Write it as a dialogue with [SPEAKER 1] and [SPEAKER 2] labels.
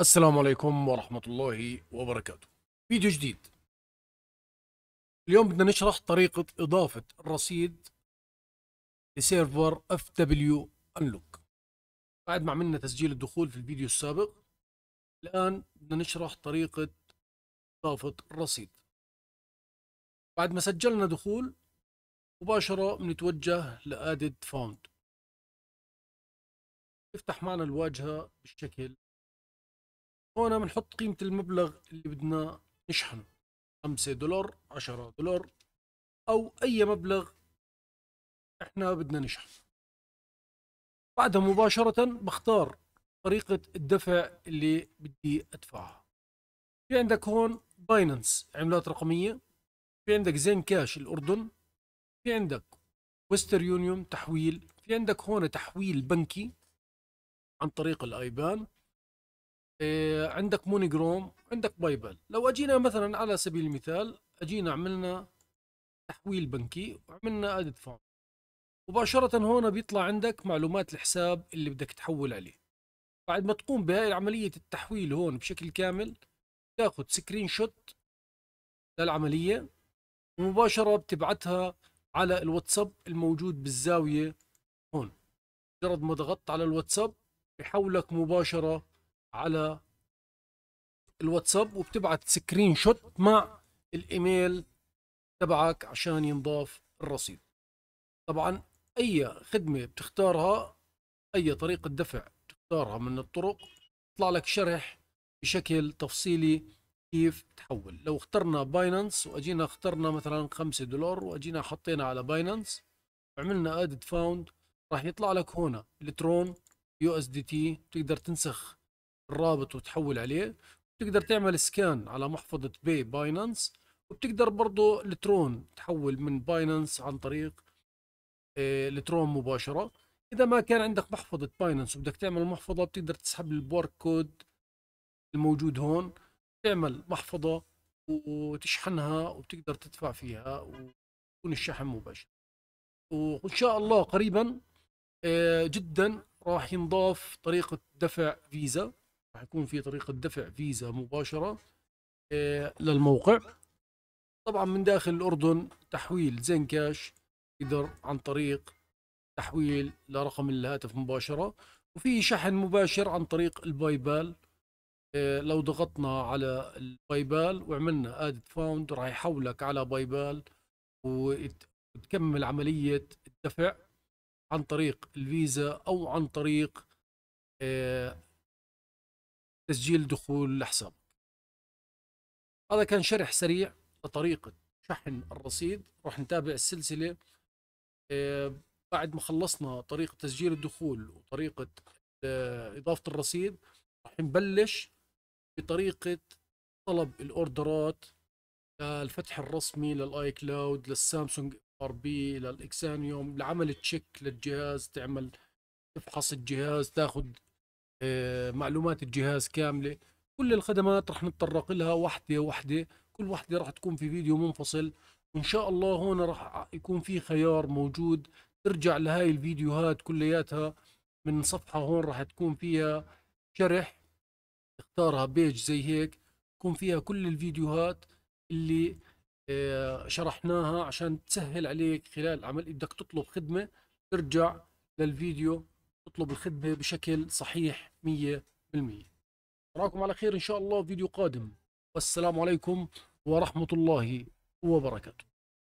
[SPEAKER 1] السلام عليكم ورحمة الله وبركاته فيديو جديد اليوم بدنا نشرح طريقة إضافة الرصيد
[SPEAKER 2] لسيرفر اف دبليو انلوك بعد ما عملنا تسجيل الدخول في الفيديو السابق الآن بدنا نشرح طريقة إضافة الرصيد
[SPEAKER 1] بعد ما سجلنا دخول مباشرة بنتوجه لأدد فوند افتح معنا الواجهة بالشكل هون بنحط قيمه المبلغ اللي بدنا نشحنه 5 دولار 10 دولار او اي مبلغ احنا بدنا
[SPEAKER 2] نشحن بعدها مباشره بختار طريقه الدفع اللي بدي ادفعها في عندك هون باينانس عملات رقميه في عندك زين كاش الاردن في عندك وستر يونيوم تحويل في عندك هون تحويل بنكي عن طريق الايبان آه، عندك مونيجروم عندك بايبل لو اجينا مثلا على سبيل المثال اجينا عملنا تحويل بنكي وعملنا ادد فاوند مباشرة هون بيطلع عندك معلومات الحساب اللي بدك تحول عليه بعد ما تقوم بهاي عملية التحويل هون بشكل كامل تاخذ سكرين شوت للعملية ومباشرة بتبعتها على الواتساب الموجود بالزاوية هون مجرد ما ضغطت على الواتساب بحولك مباشرة على الواتساب وبتبعت سكرين شوت مع الايميل تبعك عشان ينضاف الرصيد طبعا اي خدمه بتختارها اي طريقه دفع بتختارها من الطرق يطلع لك شرح بشكل تفصيلي كيف تحول لو اخترنا باينانس واجينا اخترنا مثلا 5 دولار واجينا حطينا على باينانس عملنا ادد فاوند راح يطلع لك هنا الترون يو اس دي تي بتقدر تنسخ الرابط وتحول عليه بتقدر تعمل سكان على محفظة بي باينانس وبتقدر برضو الترون تحول من باينانس عن طريق آه، الترون مباشرة إذا ما كان عندك محفظة باينانس وبدك تعمل محفظة بتقدر تسحب البورك كود الموجود هون تعمل محفظة وتشحنها وبتقدر تدفع فيها ويكون الشحن مباشر وإن شاء الله قريبا آه، جدا راح ينضاف طريقة دفع فيزا راح يكون في طريقه دفع فيزا مباشره آه، للموقع طبعا من داخل الاردن تحويل زين كاش يقدر عن طريق تحويل لرقم الهاتف مباشره وفي شحن مباشر عن طريق الباي بال آه، لو ضغطنا على الباي بال وعملنا اد فاوند راح يحولك على باي بال وتكمل عمليه الدفع عن طريق الفيزا او عن طريق آه، تسجيل دخول لحسابك هذا كان شرح سريع لطريقة شحن الرصيد راح نتابع السلسلة آه، بعد ما خلصنا طريقة تسجيل الدخول وطريقة آه، إضافة الرصيد راح نبلش بطريقة طلب الأوردرات آه، الفتح الرسمي للآي كلاود للسامسونج ار بي للإكسانيوم لعمل تشيك للجهاز تعمل تفحص الجهاز تاخذ آه، معلومات الجهاز كامله كل الخدمات رح نتطرق لها وحده وحده كل وحده رح تكون في فيديو منفصل وان شاء الله هون رح يكون في خيار موجود ترجع لهاي الفيديوهات كلياتها من صفحه هون رح تكون فيها شرح اختارها بيج زي هيك يكون فيها كل الفيديوهات اللي آه، شرحناها عشان تسهل عليك خلال عمل بدك تطلب خدمه ترجع للفيديو تطلب الخدمة بشكل صحيح 100% أراكم على خير إن شاء الله فيديو قادم والسلام عليكم ورحمة الله
[SPEAKER 1] وبركاته